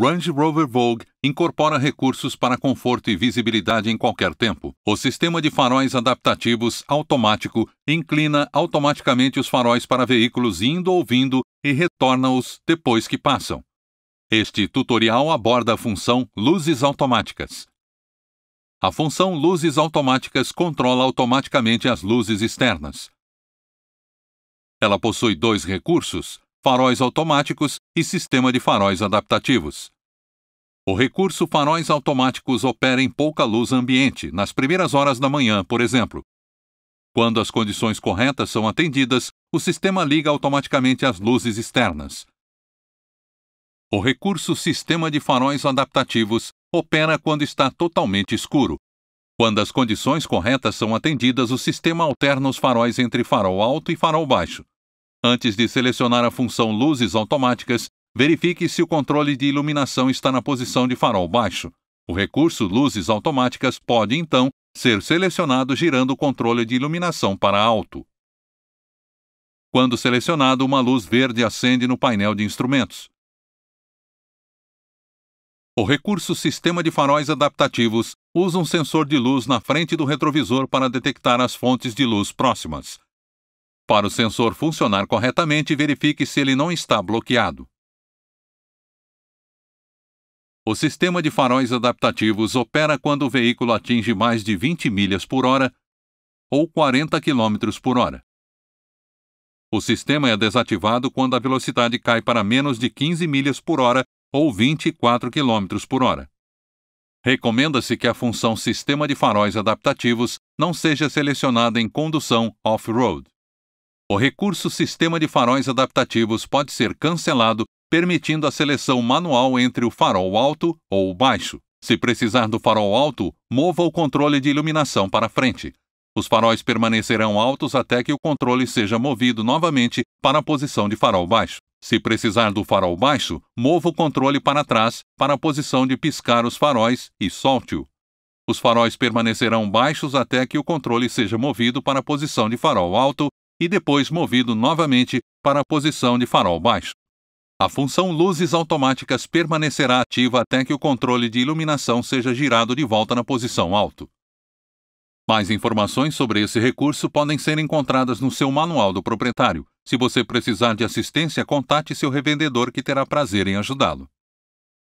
Range Rover Vogue incorpora recursos para conforto e visibilidade em qualquer tempo. O sistema de faróis adaptativos automático inclina automaticamente os faróis para veículos indo ou vindo e retorna-os depois que passam. Este tutorial aborda a função Luzes Automáticas. A função Luzes Automáticas controla automaticamente as luzes externas. Ela possui dois recursos, faróis automáticos e sistema de faróis adaptativos. O recurso faróis automáticos opera em pouca luz ambiente, nas primeiras horas da manhã, por exemplo. Quando as condições corretas são atendidas, o sistema liga automaticamente as luzes externas. O recurso Sistema de Faróis Adaptativos opera quando está totalmente escuro. Quando as condições corretas são atendidas, o sistema alterna os faróis entre farol alto e farol baixo. Antes de selecionar a função Luzes Automáticas, verifique se o controle de iluminação está na posição de farol baixo. O recurso Luzes Automáticas pode, então, ser selecionado girando o controle de iluminação para alto. Quando selecionado, uma luz verde acende no painel de instrumentos. O recurso Sistema de Faróis Adaptativos usa um sensor de luz na frente do retrovisor para detectar as fontes de luz próximas. Para o sensor funcionar corretamente, verifique se ele não está bloqueado. O sistema de faróis adaptativos opera quando o veículo atinge mais de 20 milhas por hora ou 40 km por hora. O sistema é desativado quando a velocidade cai para menos de 15 milhas por hora ou 24 km por hora. Recomenda-se que a função Sistema de Faróis Adaptativos não seja selecionada em condução off-road. O recurso Sistema de Faróis Adaptativos pode ser cancelado, permitindo a seleção manual entre o farol alto ou baixo. Se precisar do farol alto, mova o controle de iluminação para frente. Os faróis permanecerão altos até que o controle seja movido novamente para a posição de farol baixo. Se precisar do farol baixo, mova o controle para trás para a posição de piscar os faróis e solte-o. Os faróis permanecerão baixos até que o controle seja movido para a posição de farol alto e depois movido novamente para a posição de farol baixo. A função luzes automáticas permanecerá ativa até que o controle de iluminação seja girado de volta na posição alto. Mais informações sobre esse recurso podem ser encontradas no seu manual do proprietário. Se você precisar de assistência, contate seu revendedor que terá prazer em ajudá-lo.